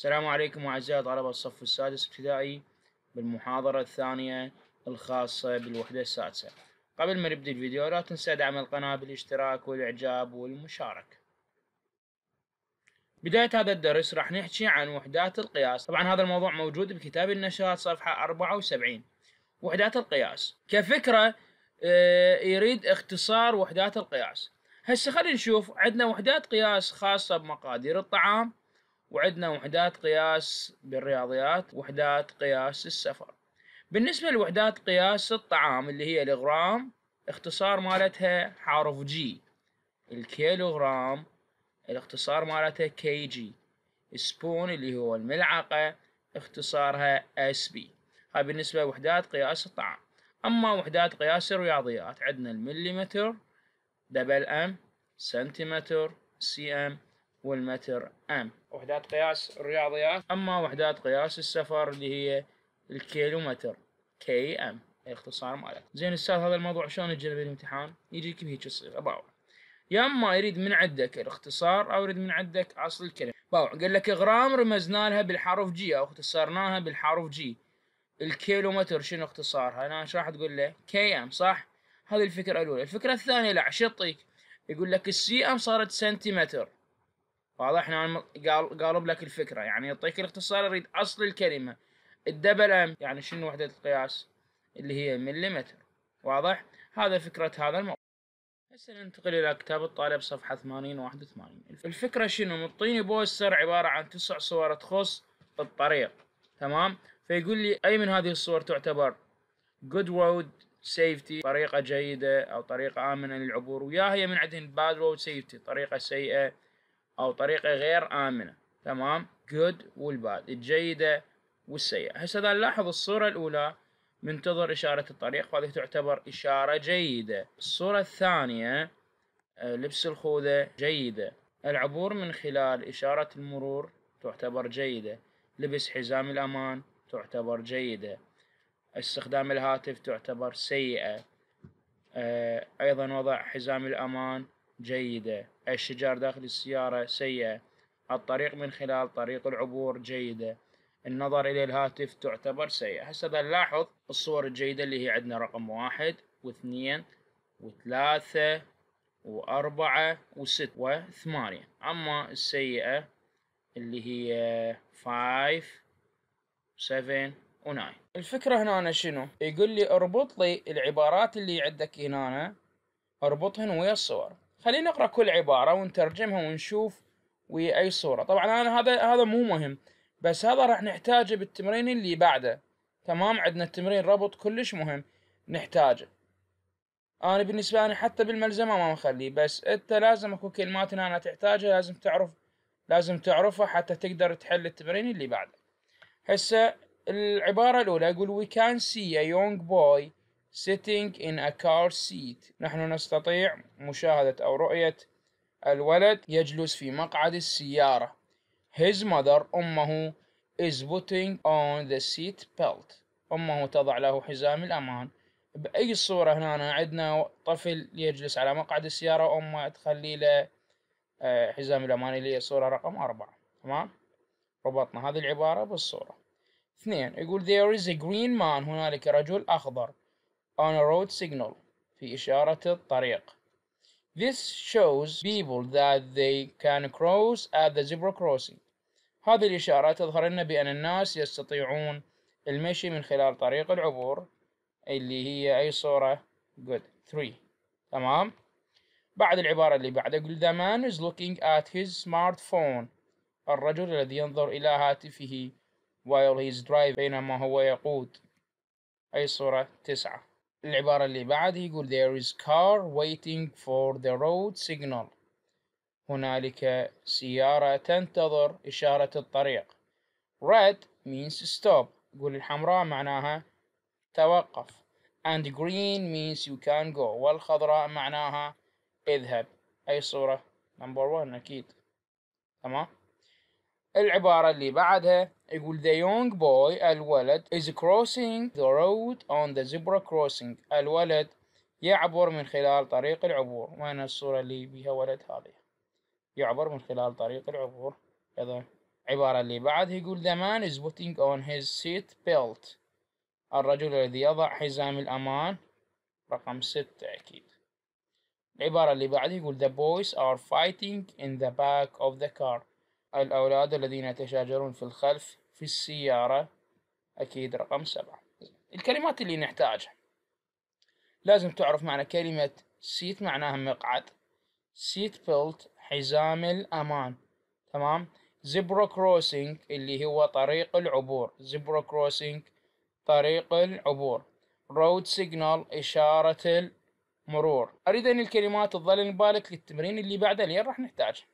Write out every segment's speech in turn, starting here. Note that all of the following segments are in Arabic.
السلام عليكم أعزائي طلبة الصف السادس ابتدائي بالمحاضرة الثانية الخاصة بالوحدة السادسة قبل ما نبدأ الفيديو لا تنسى دعم القناة بالاشتراك والإعجاب والمشاركة بداية هذا الدرس راح نحكي عن وحدات القياس طبعا هذا الموضوع موجود بكتاب النشاط صفحة 74 وحدات القياس كفكرة آه، يريد اختصار وحدات القياس هسه خلينا نشوف عندنا وحدات قياس خاصة بمقادير الطعام وعندنا وحدات قياس بالرياضيات وحدات قياس السفر بالنسبة لوحدات قياس الطعام اللي هي الغرام اختصار مالتها حرف جي الكيلوغرام الاختصار مالتها كي جي سبون اللي هو الملعقة اختصارها اس بي هاي بالنسبة لوحدات قياس الطعام أما وحدات قياس الرياضيات عندنا المليمتر دبل ام سنتيمتر سي ام والمتر أم وحدات قياس الرياضيات أما وحدات قياس السفر اللي هي الكيلومتر كي أم الاختصار مالك زين استاذ هذا الموضوع شلون يجي بالامتحان يجيك بهيك صيغه باوع يا اما يريد من عندك الاختصار او يريد من عندك اصل الكلمه باوع قال لك غرام رمزنا لها بالحرف جي او اختصرناها بالحرف جي الكيلومتر شنو اختصارها انا ايش راح تقول له كي ام صح هذه الفكره الاولى الفكره الثانيه لا شو يقول لك السي ام صارت سنتيمتر واضح احنا قالب لك الفكره يعني يعطيك الاختصار يريد اصل الكلمه الدبل ام يعني شنو وحده القياس اللي هي مليمتر واضح هذا فكره هذا الموضوع هسه ننتقل الى كتاب الطالب صفحه 80 81 الفكره شنو مطيني بوستر عباره عن تسع صور تخص الطريق تمام فيقول لي اي من هذه الصور تعتبر good road safety طريقه جيده او طريقه امنه للعبور ويا هي من عندهم bad road safety طريقه سيئه أو طريقة غير آمنة تمام good والباد الجيدة والسيئة هسه إذا نلاحظ الصورة الأولى منتظر إشارة الطريق وهذه تعتبر إشارة جيدة الصورة الثانية آه، لبس الخوذة جيدة العبور من خلال إشارة المرور تعتبر جيدة لبس حزام الأمان تعتبر جيدة استخدام الهاتف تعتبر سيئة آه، أيضا وضع حزام الأمان جيدة الشجار داخل السيارة سيئة الطريق من خلال طريق العبور جيدة النظر إلى الهاتف تعتبر سيئة هسه نلاحظ الصور الجيدة اللي هي عندنا رقم واحد واثنين وثلاثة وأربعة وست وثمانية أما السيئة اللي هي 5 7 و9 الفكرة هنا شنو يقول لي اربط لي العبارات اللي عندك هنا اربطهن ويا الصور خلينا نقرا كل عباره ونترجمها ونشوف ويا اي صوره طبعا انا هذا هذا مو مهم بس هذا راح نحتاجه بالتمرين اللي بعده تمام عندنا التمرين ربط كلش مهم نحتاجه انا بالنسبه لي حتى بالملزمه ما مخليه بس انت لازم اكو كلمات هنا تحتاجها لازم تعرف لازم تعرفها حتى تقدر تحل التمرين اللي بعده هسه العباره الاولى يقول وي كان سي ا young بوي sitting in a car seat نحن نستطيع مشاهدة أو رؤية الولد يجلس في مقعد السيارة his mother أمه is putting on the seat belt أمه تضع له حزام الأمان بأي صورة هنا عندنا طفل يجلس على مقعد السيارة وأمه تخلي له آه، حزام الأمان اللي هي صورة رقم أربعة تمام ربطنا هذه العبارة بالصورة اثنين يقول there is a green man هنالك رجل أخضر on a road signal في إشارة الطريق. This shows people that they can cross at the zebra crossing. هذه الإشارة تظهر لنا بأن الناس يستطيعون المشي من خلال طريق العبور اللي هي أي صورة good 3 تمام بعد العبارة اللي بعدها يقول the man is looking at his smartphone الرجل الذي ينظر إلى هاتفه while he is driving بينما هو يقود أي صورة تسعة العبارة اللي بعد يقول there is car waiting for the road signal هنالك سيارة تنتظر إشارة الطريق red means stop يقول الحمراء معناها توقف and green means you can go والخضراء معناها اذهب أي صورة number one أكيد تمام العبارة اللي بعدها يقول the young boy الولد is crossing the road on the zebra crossing الولد يعبر من خلال طريق العبور وين الصورة اللي بها ولد هذه يعبر من خلال طريق العبور هذا العبارة اللي بعدها يقول the man is putting on his seat belt الرجل الذي يضع حزام الأمان رقم ستة أكيد العبارة اللي بعدها يقول the boys are fighting in the back of the car الأولاد الذين يتشاجرون في الخلف في السيارة أكيد رقم سبعة الكلمات اللي نحتاجها لازم تعرف معنى كلمة سيت معناها مقعد سيت بيلت حزام الأمان تمام زبرا كروسينج اللي هو طريق العبور زبرا كروسينج طريق العبور رود سيجنال إشارة المرور أريد أن الكلمات تظل بالك للتمرين اللي بعده اللي راح نحتاجها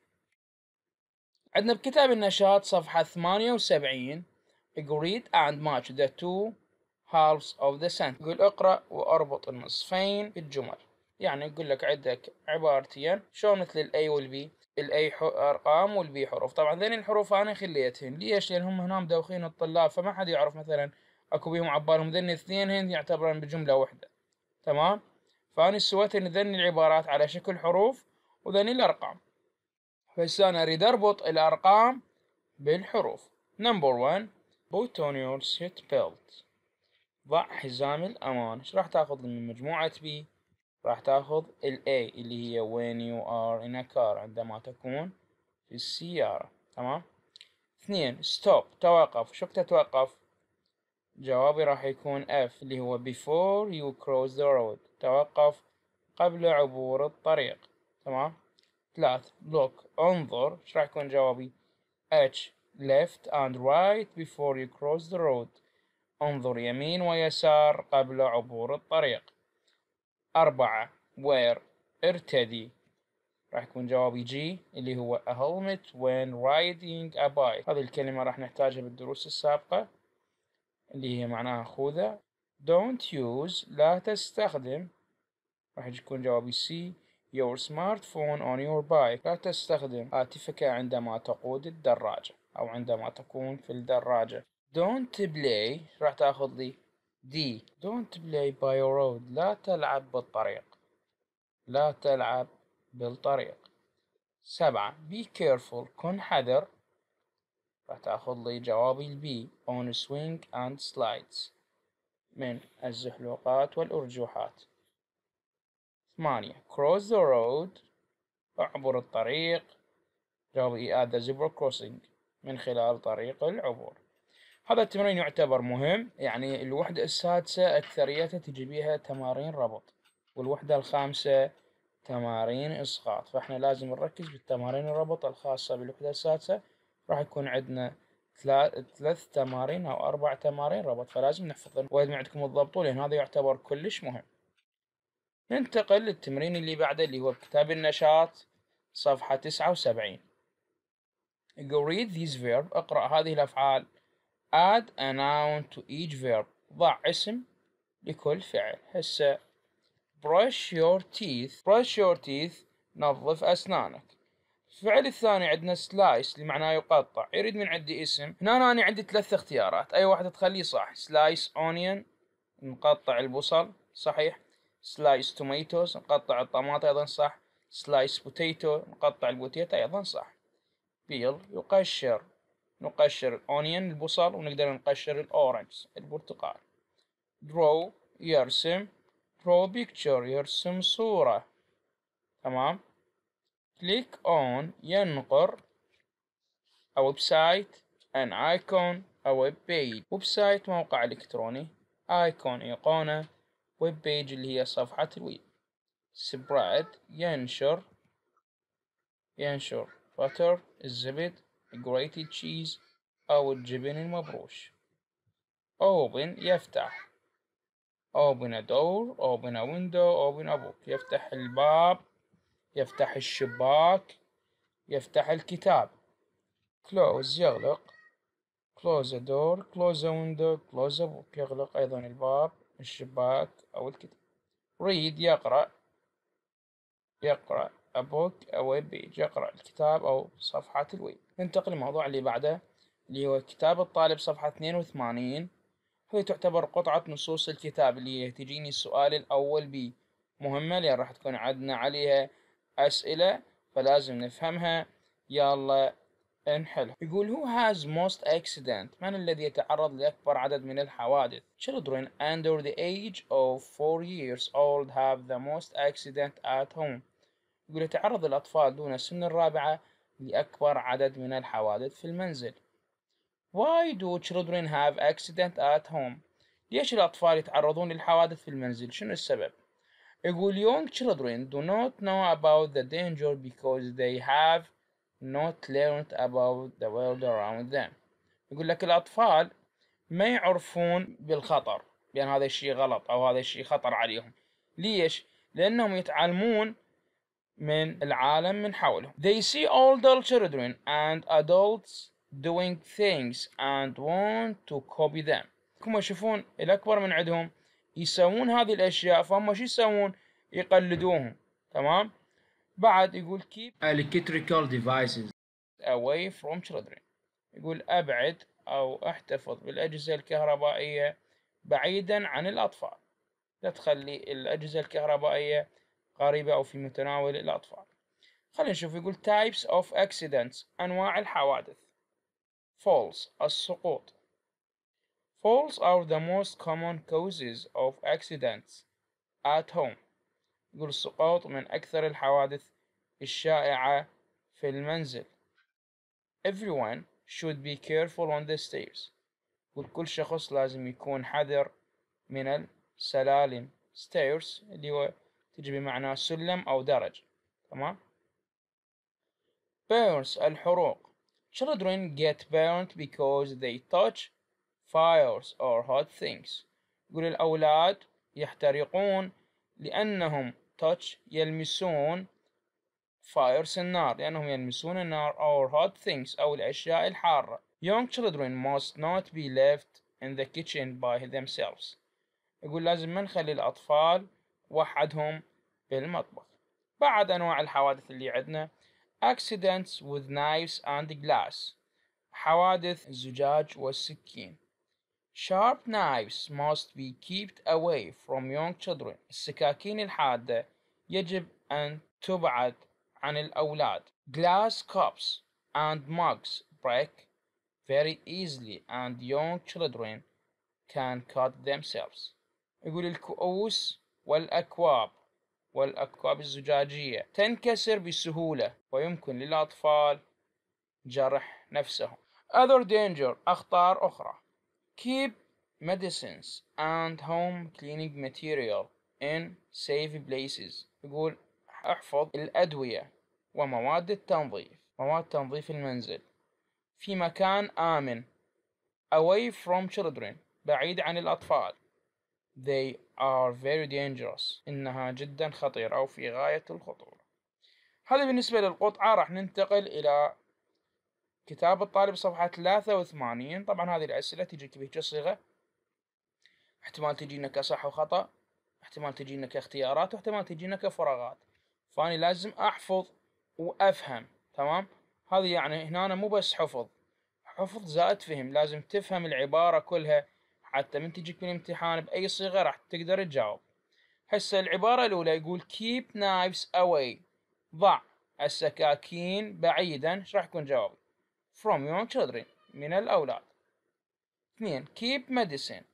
عندنا بكتاب النشاط صفحة 78 agreed and match the two halves of the sentence يقول اقرأ واربط النصفين في الجمل يعني يقول لك عندك عبارتين شو مثل الاي والبي الاي ارقام والبي حروف طبعا ذين الحروف انا خليتهن ليش لان هم هنا مدوخين الطلاب فما حد يعرف مثلا اكو بيهم عبالهم ذين الاثنين هن يعتبرن بجمله واحده تمام فانا سويت ذين العبارات على شكل حروف وذين الارقام بس أنا أريد أربط الأرقام بالحروف نمبر 1 put on your seat belt ضع حزام الأمان ايش راح تاخذ من مجموعة B راح تاخذ ال A اللي هي when you are in a car عندما تكون في السيارة تمام اثنين stop توقف شو تتوقف جوابي راح يكون F اللي هو before you cross the road توقف قبل عبور الطريق تمام ثلاث لوك انظر ايش راح يكون جوابي اتش left and right before you cross the road انظر يمين ويسار قبل عبور الطريق أربعة وير ارتدي راح يكون جوابي جي اللي هو a helmet when riding a bike هذه الكلمة راح نحتاجها بالدروس السابقة اللي هي معناها خوذة don't use لا تستخدم راح يكون جوابي C your smartphone on your bike لا تستخدم هاتفك عندما تقود الدراجة أو عندما تكون في الدراجة don't play راح تاخذ لي D don't play by your road لا تلعب بالطريق لا تلعب بالطريق سبعة be careful كن حذر راح تاخذ لي جوابي البي on swing and slides من الزحلوقات والأرجوحات ثمانية cross the road اعبر الطريق جواب اي at the zebra crossing من خلال طريق العبور هذا التمرين يعتبر مهم يعني الوحدة السادسة أكثريتها تجي بيها تمارين ربط والوحدة الخامسة تمارين إسقاط فإحنا لازم نركز بالتمارين الربط الخاصة بالوحدة السادسة راح يكون عندنا ثلاث تمارين أو أربع تمارين ربط فلازم نحفظ وين عندكم الضبط لأن هذا يعتبر كلش مهم ننتقل للتمرين اللي بعده اللي هو كتاب النشاط صفحة تسعة وسبعين Go read these verb اقرأ هذه الأفعال add a noun to each verb ضع اسم لكل فعل هسه brush your teeth brush your teeth نظف أسنانك الفعل الثاني عندنا سلايس اللي معناه يقطع يريد من عندي اسم هنا أنا عندي ثلاث اختيارات أي واحدة تخليه صح سلايس أونيون نقطع البصل صحيح سلايس توميتوز نقطع الطماطم أيضا صح سلايس بوتيتو نقطع البوتيتا أيضا صح بيل يقشر نقشر الأونيون البصل ونقدر نقشر الأورنج البرتقال درو يرسم درو بيكتشر يرسم صورة تمام كليك اون ينقر أو ويب سايت ان ايكون أو ويب بيج ويب سايت موقع إلكتروني ايكون أيقونة ويب بيج اللي هي صفحة الويب سبرايد ينشر ينشر بتر الزبد grated تشيز أو الجبن المبروش أوبن يفتح أوبن دور أوبن ويندو أوبن أبوك يفتح الباب يفتح الشباك يفتح الكتاب كلوز يغلق كلوز دور كلوز ويندو كلوز أبوك يغلق أيضا الباب الشباك أو الكتاب read يقرأ يقرأ a book أو web page يقرأ الكتاب أو صفحة الويب ننتقل للموضوع اللي بعده اللي هو كتاب الطالب صفحة 82 هي تعتبر قطعة نصوص الكتاب اللي تجيني السؤال الأول بي مهمة لأن راح تكون عندنا عليها أسئلة فلازم نفهمها يلا انحل يقول who has most accident من الذي يتعرض لأكبر عدد من الحوادث children under the age of 4 years old have the most accident at home يقول يتعرض الأطفال دون سن الرابعة لأكبر عدد من الحوادث في المنزل why do children have accident at home ليش الأطفال يتعرضون للحوادث في المنزل شنو السبب يقول young children do not know about the danger because they have not learned about the world around them يقول لك الأطفال ما يعرفون بالخطر بأن هذا الشيء غلط أو هذا الشيء خطر عليهم ليش؟ لأنهم يتعلمون من العالم من حولهم they see older children and adults doing things and want to copy them هم يشوفون الأكبر من عندهم يسوون هذه الأشياء فهم شو يسوون؟ يقلدوهم تمام؟ بعد يقول keep electrical devices away from children يقول أبعد أو احتفظ بالأجهزة الكهربائية بعيدا عن الأطفال لا تخلي الأجهزة الكهربائية قريبة أو في متناول الأطفال خلينا نشوف يقول types of accidents أنواع الحوادث falls السقوط falls are the most common causes of accidents at home يقول السقوط من أكثر الحوادث الشائعة في المنزل everyone should be careful on the stairs وكل شخص لازم يكون حذر من السلالم stairs اللي هو تجي بمعنى سلم أو درج تمام burns الحروق children get burnt because they touch fires or hot things يقول الأولاد يحترقون لأنهم touch يلمسون fires النار لأنهم يلمسون النار or hot things أو الأشياء الحارة. Young children must not be left in the kitchen by themselves. يقول لازم ما نخلي الأطفال وحدهم بالمطبخ. بعد أنواع الحوادث اللي عندنا accidents with knives and glass حوادث الزجاج والسكين Sharp knives must be kept away from young children. السكاكين الحادة يجب أن تبعد عن الأولاد. Glass cups and mugs break very easily and young children can cut themselves. يقول الكؤوس والأكواب والأكواب الزجاجية تنكسر بسهولة ويمكن للأطفال جرح نفسهم. Other danger أخطار أخرى keep medicines and home cleaning material in safe places يقول احفظ الأدوية ومواد التنظيف مواد تنظيف المنزل في مكان آمن away from children بعيد عن الأطفال they are very dangerous إنها جدا خطيرة أو في غاية الخطورة هذا بالنسبة للقطعة راح ننتقل إلى كتاب الطالب صفحة 83 طبعا هذه الأسئلة تجيك بهيج صيغة احتمال تجينا كصح وخطأ احتمال تجينا كاختيارات واحتمال تجينا كفراغات فأنا لازم أحفظ وأفهم تمام هذه يعني هنا مو بس حفظ حفظ زائد فهم لازم تفهم العبارة كلها حتى من تجيك من الامتحان بأي صيغة راح تقدر تجاوب هسه العبارة الأولى يقول keep knives away ضع السكاكين بعيدا ايش راح يكون جوابي from your children من الأولاد اثنين keep medicine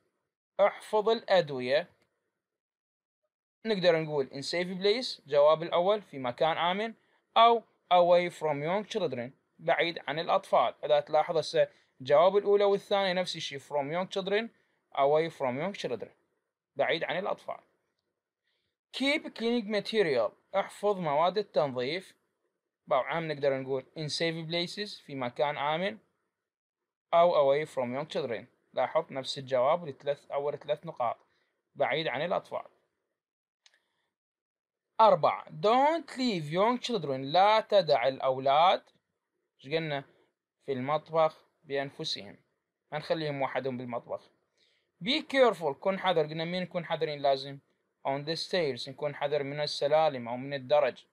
احفظ الأدوية نقدر نقول in safe place جواب الأول في مكان آمن أو away from young children بعيد عن الأطفال إذا تلاحظ هسه الجواب الأولى والثانية نفس الشيء from young children away from young children بعيد عن الأطفال keep cleaning material احفظ مواد التنظيف باو عام نقدر نقول in safe places في مكان آمن أو away from young children لاحظ نفس الجواب لثلاث أول ثلاث نقاط بعيد عن الأطفال أربعة don't leave young children لا تدع الأولاد ايش قلنا في المطبخ بأنفسهم ما نخليهم وحدهم بالمطبخ be careful كن حذر قلنا مين نكون حذرين لازم on the stairs نكون حذر من السلالم أو من الدرج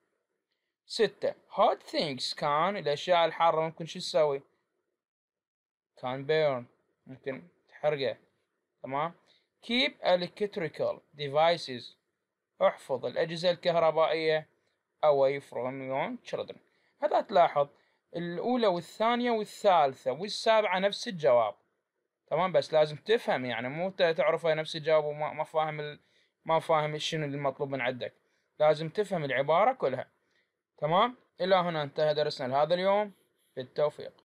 ستة hot things كان الأشياء الحارة ممكن شو تسوي؟ كان burn ممكن تحرقه تمام keep electrical devices احفظ الأجهزة الكهربائية away from your children هذا تلاحظ الأولى والثانية والثالثة والسابعة نفس الجواب تمام بس لازم تفهم يعني مو تعرفها نفس الجواب وما فاهم ما فاهم شنو المطلوب من عندك لازم تفهم العبارة كلها تمام إلى هنا انتهى درسنا لهذا اليوم بالتوفيق